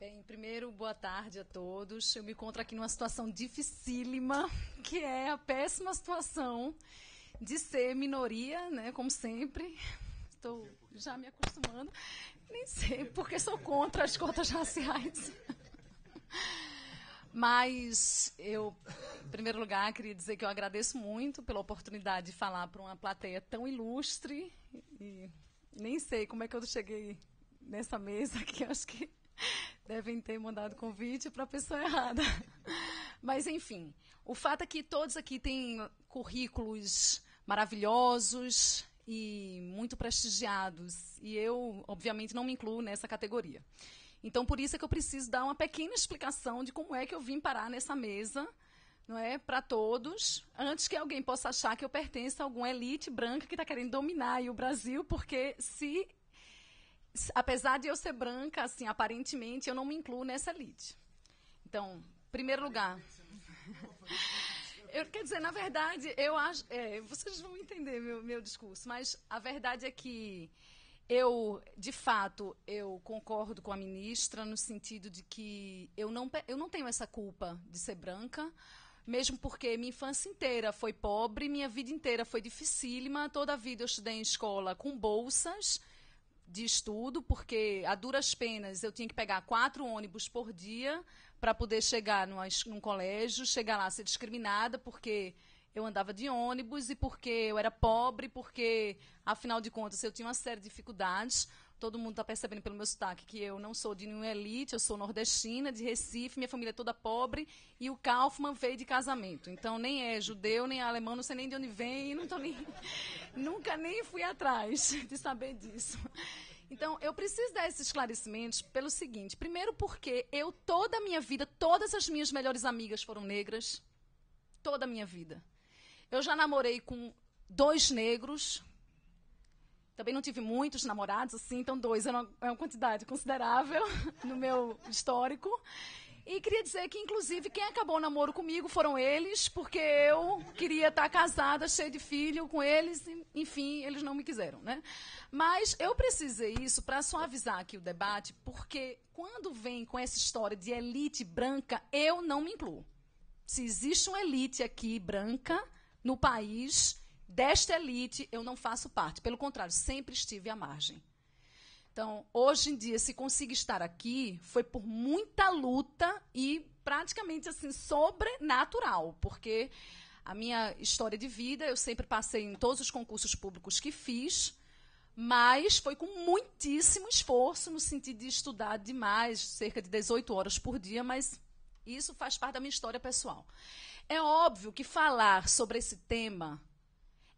Bem, primeiro, boa tarde a todos. Eu me encontro aqui numa situação dificílima, que é a péssima situação de ser minoria, né, como sempre. Estou já me acostumando. Nem sei, porque sou contra as cotas raciais. Mas eu, em primeiro lugar, queria dizer que eu agradeço muito pela oportunidade de falar para uma plateia tão ilustre. E nem sei como é que eu cheguei nessa mesa aqui, acho que devem ter mandado convite para a pessoa errada. Mas, enfim, o fato é que todos aqui têm currículos maravilhosos e muito prestigiados. E eu, obviamente, não me incluo nessa categoria. Então, por isso é que eu preciso dar uma pequena explicação de como é que eu vim parar nessa mesa, não é, para todos, antes que alguém possa achar que eu pertenço a alguma elite branca que está querendo dominar o Brasil, porque se apesar de eu ser branca, assim, aparentemente, eu não me incluo nessa elite. Então, primeiro lugar. Eu, quer dizer, na verdade, eu acho. É, vocês vão entender meu, meu discurso, mas a verdade é que eu, de fato, eu concordo com a ministra no sentido de que eu não, eu não tenho essa culpa de ser branca, mesmo porque minha infância inteira foi pobre, minha vida inteira foi dificílima, toda a vida eu estudei em escola com bolsas de estudo, porque a duras penas eu tinha que pegar quatro ônibus por dia para poder chegar numa, num colégio, chegar lá ser discriminada, porque eu andava de ônibus e porque eu era pobre, porque, afinal de contas, eu tinha uma série de dificuldades. Todo mundo está percebendo pelo meu sotaque que eu não sou de nenhuma elite, eu sou nordestina, de Recife, minha família é toda pobre e o Kaufman veio de casamento. Então nem é judeu, nem é alemão, não sei nem de onde vem, não tô nem, nunca nem fui atrás de saber disso. Então, eu preciso dar esses esclarecimentos pelo seguinte: primeiro, porque eu, toda a minha vida, todas as minhas melhores amigas foram negras. Toda a minha vida. Eu já namorei com dois negros, também não tive muitos namorados, assim, então dois é uma, é uma quantidade considerável no meu histórico. E queria dizer que, inclusive, quem acabou o namoro comigo foram eles, porque eu queria estar casada, cheia de filho com eles, e, enfim, eles não me quiseram, né? Mas eu precisei isso para suavizar aqui o debate, porque quando vem com essa história de elite branca, eu não me incluo. Se existe uma elite aqui branca no país, Desta elite, eu não faço parte. Pelo contrário, sempre estive à margem. Então, hoje em dia, se consigo estar aqui, foi por muita luta e praticamente assim sobrenatural, porque a minha história de vida, eu sempre passei em todos os concursos públicos que fiz, mas foi com muitíssimo esforço no sentido de estudar demais, cerca de 18 horas por dia, mas isso faz parte da minha história pessoal. É óbvio que falar sobre esse tema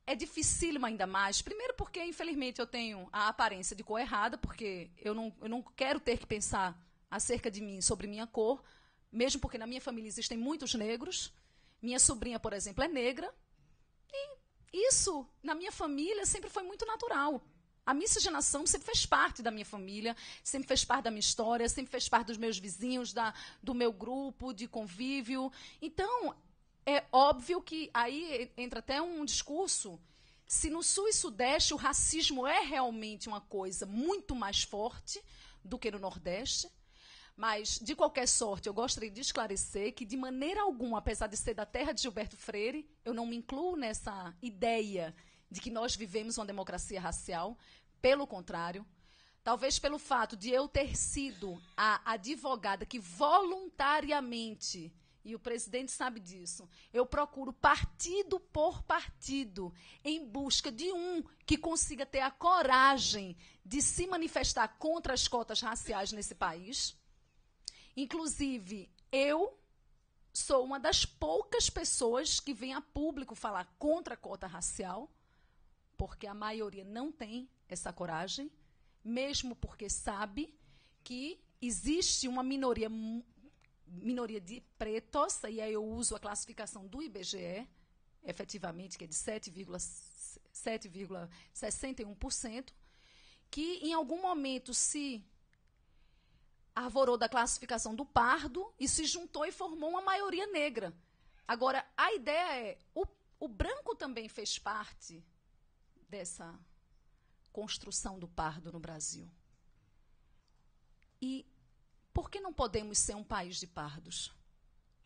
é dificílimo ainda mais. Primeiro porque, infelizmente, eu tenho a aparência de cor errada, porque eu não, eu não quero ter que pensar acerca de mim sobre minha cor, mesmo porque na minha família existem muitos negros. Minha sobrinha, por exemplo, é negra. E isso, na minha família, sempre foi muito natural. A miscigenação sempre fez parte da minha família, sempre fez parte da minha história, sempre fez parte dos meus vizinhos, da, do meu grupo de convívio. Então, é óbvio que aí entra até um discurso. Se no Sul e Sudeste o racismo é realmente uma coisa muito mais forte do que no Nordeste, mas, de qualquer sorte, eu gostaria de esclarecer que, de maneira alguma, apesar de ser da terra de Gilberto Freire, eu não me incluo nessa ideia de que nós vivemos uma democracia racial. Pelo contrário, talvez pelo fato de eu ter sido a advogada que voluntariamente e o presidente sabe disso. Eu procuro partido por partido, em busca de um que consiga ter a coragem de se manifestar contra as cotas raciais nesse país. Inclusive, eu sou uma das poucas pessoas que vem a público falar contra a cota racial, porque a maioria não tem essa coragem, mesmo porque sabe que existe uma minoria minoria de pretos, e aí eu uso a classificação do IBGE, efetivamente, que é de 7,61%, que em algum momento se arvorou da classificação do pardo e se juntou e formou uma maioria negra. Agora, a ideia é: o, o branco também fez parte dessa construção do pardo no Brasil. E por que não podemos ser um país de pardos?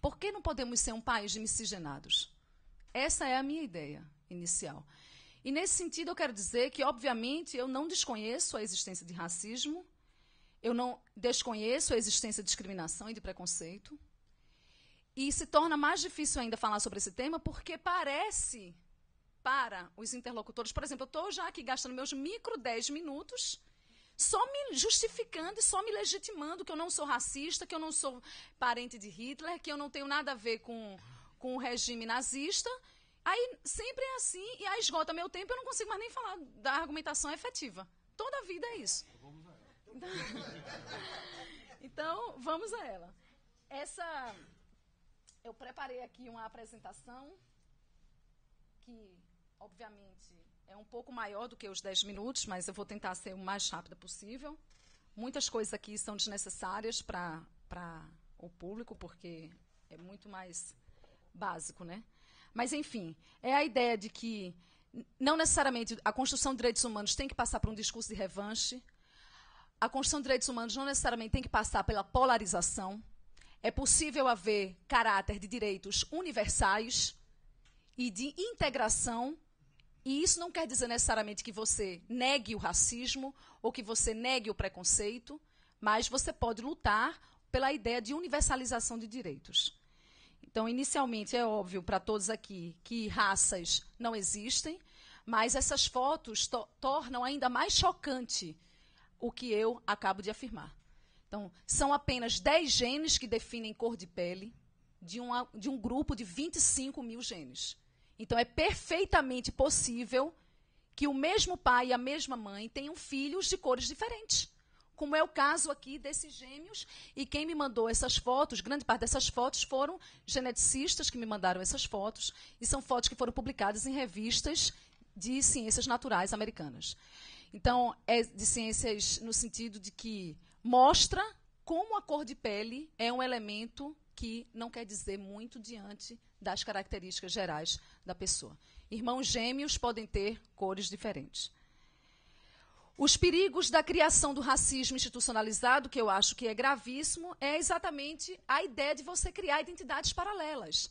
Por que não podemos ser um país de miscigenados? Essa é a minha ideia inicial. E nesse sentido, eu quero dizer que, obviamente, eu não desconheço a existência de racismo, eu não desconheço a existência de discriminação e de preconceito. E se torna mais difícil ainda falar sobre esse tema porque parece para os interlocutores, por exemplo, eu estou já aqui gastando meus micro 10 minutos só me justificando e só me legitimando que eu não sou racista, que eu não sou parente de Hitler, que eu não tenho nada a ver com, com o regime nazista. Aí sempre é assim, e aí esgota meu tempo, eu não consigo mais nem falar da argumentação efetiva. Toda a vida é isso. Então, vamos a ela. Essa. Eu preparei aqui uma apresentação que, obviamente, é um pouco maior do que os 10 minutos, mas eu vou tentar ser o mais rápida possível. Muitas coisas aqui são desnecessárias para o público, porque é muito mais básico, né? Mas, enfim, é a ideia de que não necessariamente a construção de direitos humanos tem que passar por um discurso de revanche. A construção de direitos humanos não necessariamente tem que passar pela polarização. É possível haver caráter de direitos universais e de integração e isso não quer dizer necessariamente que você negue o racismo ou que você negue o preconceito, mas você pode lutar pela ideia de universalização de direitos. Então, inicialmente, é óbvio para todos aqui que raças não existem, mas essas fotos to tornam ainda mais chocante o que eu acabo de afirmar. Então, são apenas 10 genes que definem cor de pele de, uma, de um grupo de 25 mil genes. Então, é perfeitamente possível que o mesmo pai e a mesma mãe tenham filhos de cores diferentes. Como é o caso aqui desses gêmeos, e quem me mandou essas fotos, grande parte dessas fotos foram geneticistas que me mandaram essas fotos, e são fotos que foram publicadas em revistas de ciências naturais americanas. Então, é de ciências no sentido de que mostra como a cor de pele é um elemento que não quer dizer muito diante das características gerais da pessoa. Irmãos gêmeos podem ter cores diferentes. Os perigos da criação do racismo institucionalizado, que eu acho que é gravíssimo, é exatamente a ideia de você criar identidades paralelas.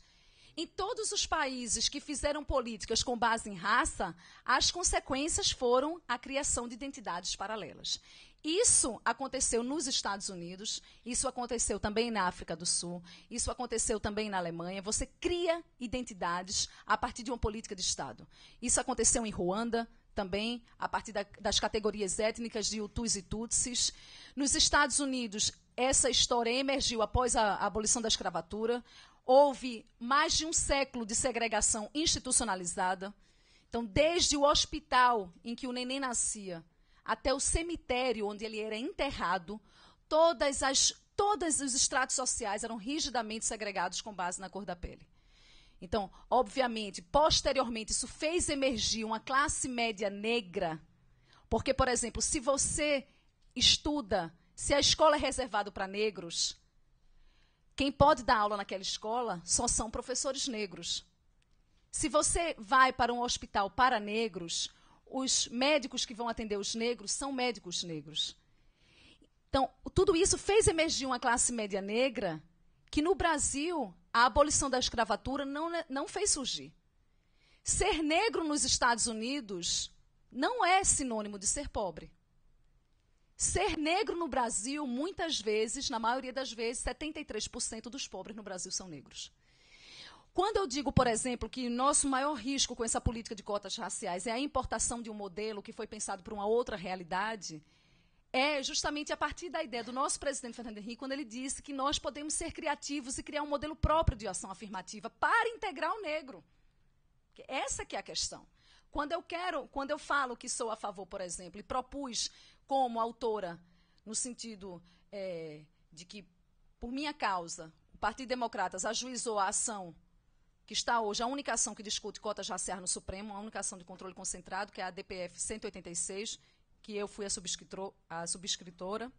Em todos os países que fizeram políticas com base em raça, as consequências foram a criação de identidades paralelas. Isso aconteceu nos Estados Unidos, isso aconteceu também na África do Sul, isso aconteceu também na Alemanha. Você cria identidades a partir de uma política de Estado. Isso aconteceu em Ruanda, também a partir da, das categorias étnicas de Hutus e Tutsis. Nos Estados Unidos, essa história emergiu após a, a abolição da escravatura. Houve mais de um século de segregação institucionalizada. Então, desde o hospital em que o neném nascia até o cemitério onde ele era enterrado, todas as, todos os estratos sociais eram rigidamente segregados com base na cor da pele. Então, obviamente, posteriormente, isso fez emergir uma classe média negra, porque, por exemplo, se você estuda, se a escola é reservada para negros, quem pode dar aula naquela escola só são professores negros. Se você vai para um hospital para negros, os médicos que vão atender os negros são médicos negros. Então, tudo isso fez emergir uma classe média negra que no Brasil a abolição da escravatura não, né, não fez surgir. Ser negro nos Estados Unidos não é sinônimo de ser pobre. Ser negro no Brasil, muitas vezes, na maioria das vezes, 73% dos pobres no Brasil são negros. Quando eu digo, por exemplo, que nosso maior risco com essa política de cotas raciais é a importação de um modelo que foi pensado para uma outra realidade, é justamente a partir da ideia do nosso presidente Fernando Henrique, quando ele disse que nós podemos ser criativos e criar um modelo próprio de ação afirmativa para integrar o negro. Essa que é a questão. Quando eu quero, quando eu falo que sou a favor, por exemplo, e propus como autora, no sentido é, de que, por minha causa, o Partido Democratas ajuizou a ação que está hoje a única ação que discute cotas raciais no Supremo, a única ação de controle concentrado, que é a DPF 186, que eu fui a, a subscritora.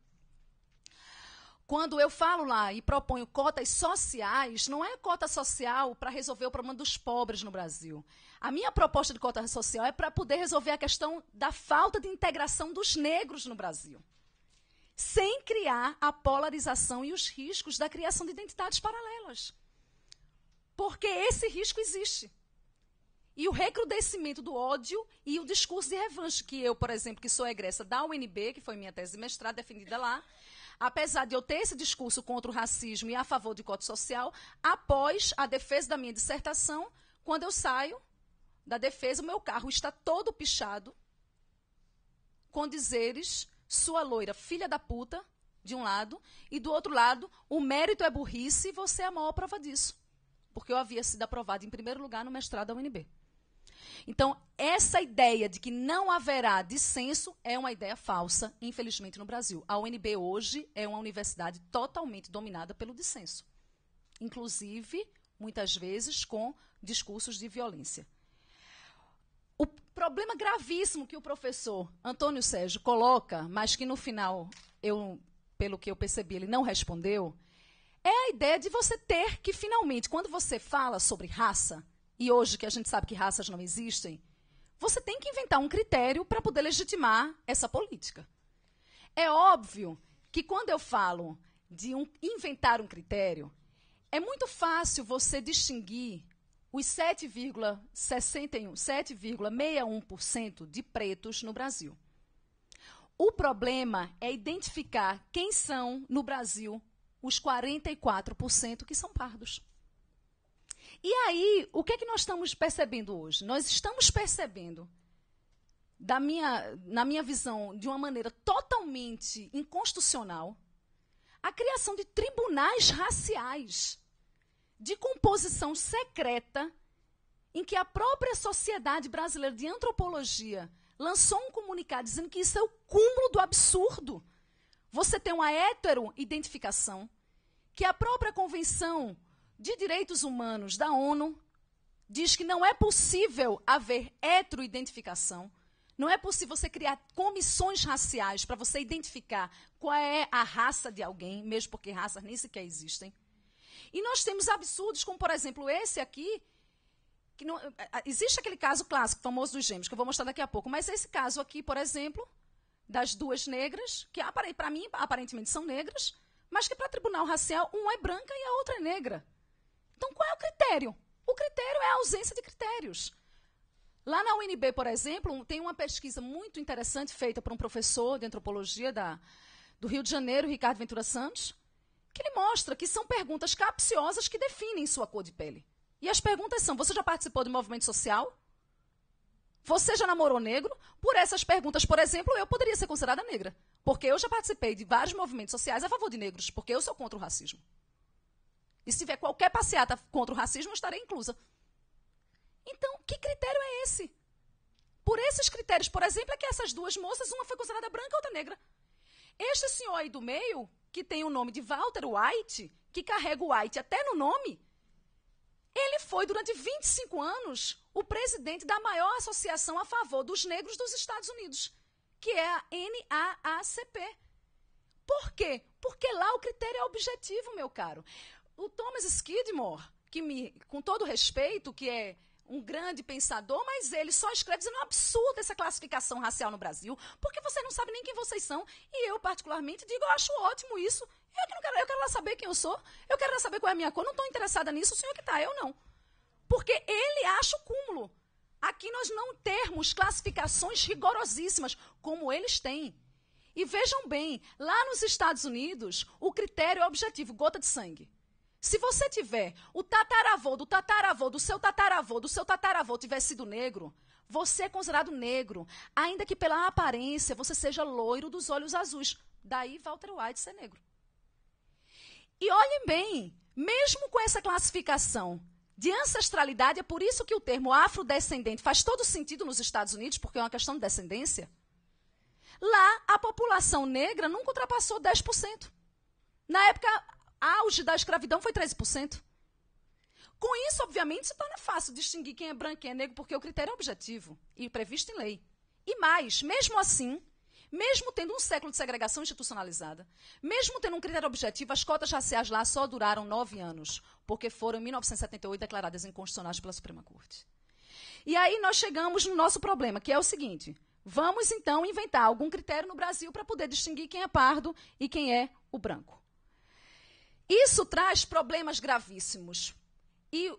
Quando eu falo lá e proponho cotas sociais, não é cota social para resolver o problema dos pobres no Brasil. A minha proposta de cota social é para poder resolver a questão da falta de integração dos negros no Brasil, sem criar a polarização e os riscos da criação de identidades paralelas. Porque esse risco existe. E o recrudescimento do ódio e o discurso de revanche, que eu, por exemplo, que sou egressa da UNB, que foi minha tese de mestrado defendida lá, apesar de eu ter esse discurso contra o racismo e a favor de cote social, após a defesa da minha dissertação, quando eu saio da defesa, o meu carro está todo pichado com dizeres sua loira filha da puta, de um lado, e do outro lado, o mérito é burrice e você é a maior prova disso porque eu havia sido aprovada em primeiro lugar no mestrado da UNB. Então, essa ideia de que não haverá dissenso é uma ideia falsa, infelizmente, no Brasil. A UNB hoje é uma universidade totalmente dominada pelo dissenso, inclusive, muitas vezes, com discursos de violência. O problema gravíssimo que o professor Antônio Sérgio coloca, mas que no final, eu, pelo que eu percebi, ele não respondeu, é a ideia de você ter que finalmente, quando você fala sobre raça, e hoje que a gente sabe que raças não existem, você tem que inventar um critério para poder legitimar essa política. É óbvio que quando eu falo de um, inventar um critério, é muito fácil você distinguir os 7,61% de pretos no Brasil. O problema é identificar quem são no Brasil os 44% que são pardos. E aí, o que é que nós estamos percebendo hoje? Nós estamos percebendo, da minha, na minha visão, de uma maneira totalmente inconstitucional, a criação de tribunais raciais de composição secreta em que a própria Sociedade Brasileira de Antropologia lançou um comunicado dizendo que isso é o cúmulo do absurdo. Você tem uma heteroidentificação, que a própria Convenção de Direitos Humanos da ONU diz que não é possível haver heteroidentificação. Não é possível você criar comissões raciais para você identificar qual é a raça de alguém, mesmo porque raças nem sequer existem. E nós temos absurdos, como por exemplo esse aqui, que não, eh, eh, existe aquele caso clássico, famoso dos gêmeos, que eu vou mostrar daqui a pouco, mas esse caso aqui, por exemplo, das duas negras, que para mim aparentemente são negras, mas que para tribunal racial um é branca e a outra é negra. Então qual é o critério? O critério é a ausência de critérios. Lá na UNB, por exemplo, tem uma pesquisa muito interessante feita por um professor de antropologia da, do Rio de Janeiro, Ricardo Ventura Santos, que ele mostra que são perguntas capciosas que definem sua cor de pele. E as perguntas são: você já participou de movimento social? Você já namorou negro? Por essas perguntas, por exemplo, eu poderia ser considerada negra. Porque eu já participei de vários movimentos sociais a favor de negros, porque eu sou contra o racismo. E se tiver qualquer passeata contra o racismo, eu estarei inclusa. Então, que critério é esse? Por esses critérios, por exemplo, é que essas duas moças, uma foi considerada branca, outra negra. Este senhor aí do meio, que tem o nome de Walter White, que carrega o White até no nome, ele foi, durante 25 anos, o presidente da maior associação a favor dos negros dos Estados Unidos, que é a NAACP. Por quê? Porque lá o critério é objetivo, meu caro. O Thomas Skidmore, que me, com todo respeito, que é um grande pensador, mas ele só escreve dizendo um absurdo essa classificação racial no Brasil, porque você não sabe nem quem vocês são. E eu, particularmente, digo, eu acho ótimo isso. Eu que não quero, eu quero lá saber quem eu sou, eu quero lá saber qual é a minha cor, não estou interessada nisso, o senhor que está, eu não. Porque ele acha o cúmulo. Aqui nós não temos classificações rigorosíssimas, como eles têm. E vejam bem, lá nos Estados Unidos, o critério é objetivo, gota de sangue. Se você tiver o tataravô do tataravô, do seu tataravô, do seu tataravô tiver sido negro, você é considerado negro, ainda que pela aparência você seja loiro dos olhos azuis. Daí Walter White ser negro. E olhem bem, mesmo com essa classificação de ancestralidade, é por isso que o termo afrodescendente faz todo sentido nos Estados Unidos, porque é uma questão de descendência. Lá, a população negra nunca ultrapassou 10%. Na época, auge da escravidão foi 13%. Com isso, obviamente, se torna fácil distinguir quem é branco e quem é negro, porque o critério é objetivo e previsto em lei. E mais, mesmo assim, mesmo tendo um século de segregação institucionalizada, mesmo tendo um critério objetivo, as cotas raciais lá só duraram nove anos, porque foram, em 1978, declaradas inconstitucionais pela Suprema Corte. E aí nós chegamos no nosso problema, que é o seguinte: vamos então inventar algum critério no Brasil para poder distinguir quem é pardo e quem é o branco. Isso traz problemas gravíssimos. E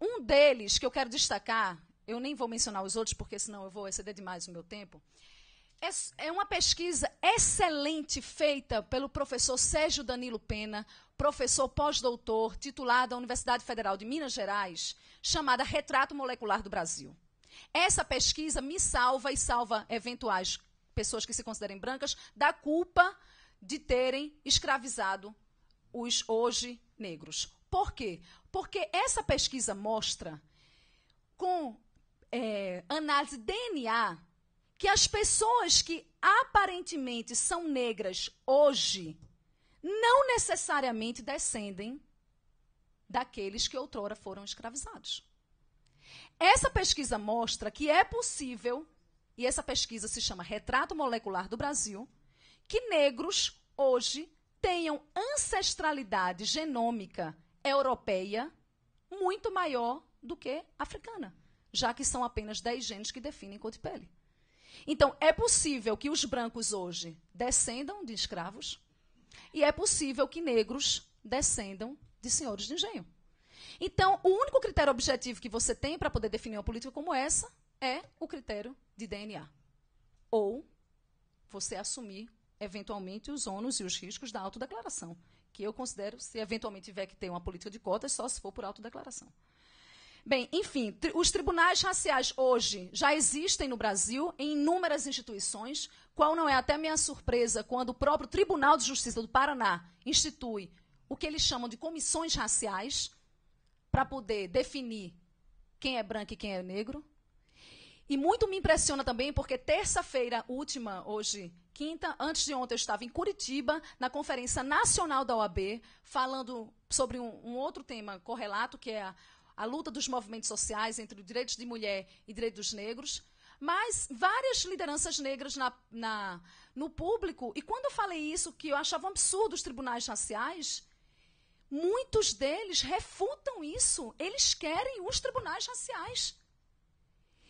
um deles que eu quero destacar, eu nem vou mencionar os outros, porque senão eu vou exceder demais o meu tempo. É, é uma pesquisa excelente feita pelo professor Sérgio Danilo Pena, professor pós-doutor, titulado da Universidade Federal de Minas Gerais, chamada Retrato Molecular do Brasil. Essa pesquisa me salva e salva eventuais pessoas que se considerem brancas da culpa de terem escravizado os hoje negros. Por quê? Porque essa pesquisa mostra, com é, análise DNA, que as pessoas que aparentemente são negras hoje não necessariamente descendem daqueles que outrora foram escravizados. Essa pesquisa mostra que é possível, e essa pesquisa se chama Retrato Molecular do Brasil, que negros hoje tenham ancestralidade genômica europeia muito maior do que africana, já que são apenas 10 genes que definem cor de pele. Então, é possível que os brancos hoje descendam de escravos e é possível que negros descendam de senhores de engenho. Então, o único critério objetivo que você tem para poder definir uma política como essa é o critério de DNA. Ou você assumir eventualmente, os ônus e os riscos da autodeclaração, que eu considero, se eventualmente tiver que ter uma política de cotas, só se for por autodeclaração. Bem, enfim, tri os tribunais raciais hoje já existem no Brasil em inúmeras instituições, qual não é até minha surpresa quando o próprio Tribunal de Justiça do Paraná institui o que eles chamam de comissões raciais para poder definir quem é branco e quem é negro. E muito me impressiona também porque terça-feira última, hoje, quinta, antes de ontem eu estava em Curitiba, na Conferência Nacional da OAB, falando sobre um, um outro tema correlato, que é a, a luta dos movimentos sociais entre direitos de mulher e direitos negros mas várias lideranças negras na, na, no público. E quando eu falei isso, que eu achava um absurdo os tribunais raciais, muitos deles refutam isso. Eles querem os tribunais raciais.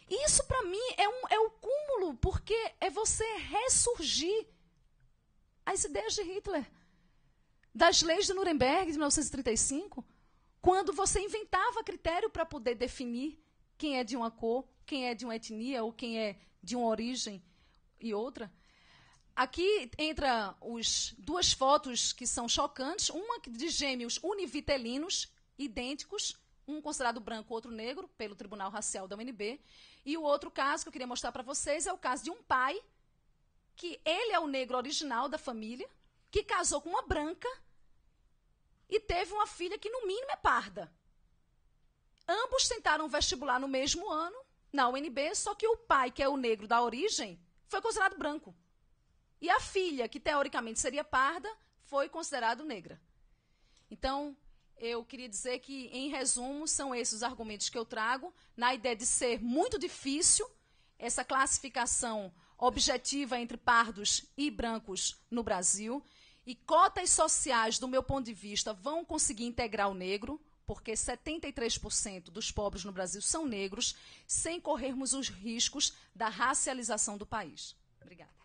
Isso para mim é, um, é o cúmulo, porque é você ressurgir as ideias de Hitler, das leis de Nuremberg de 1935, quando você inventava critério para poder definir quem é de uma cor, quem é de uma etnia ou quem é de uma origem e outra. Aqui entra os duas fotos que são chocantes, uma de gêmeos univitelinos idênticos um considerado branco, outro negro, pelo Tribunal Racial da UNB. E o outro caso que eu queria mostrar para vocês é o caso de um pai, que ele é o negro original da família, que casou com uma branca e teve uma filha que, no mínimo, é parda. Ambos tentaram vestibular no mesmo ano, na UNB, só que o pai, que é o negro da origem, foi considerado branco. E a filha, que teoricamente seria parda, foi considerada negra. Então, eu queria dizer que, em resumo, são esses os argumentos que eu trago, na ideia de ser muito difícil essa classificação objetiva entre pardos e brancos no Brasil. E cotas sociais, do meu ponto de vista, vão conseguir integrar o negro, porque 73% dos pobres no Brasil são negros, sem corrermos os riscos da racialização do país. Obrigada.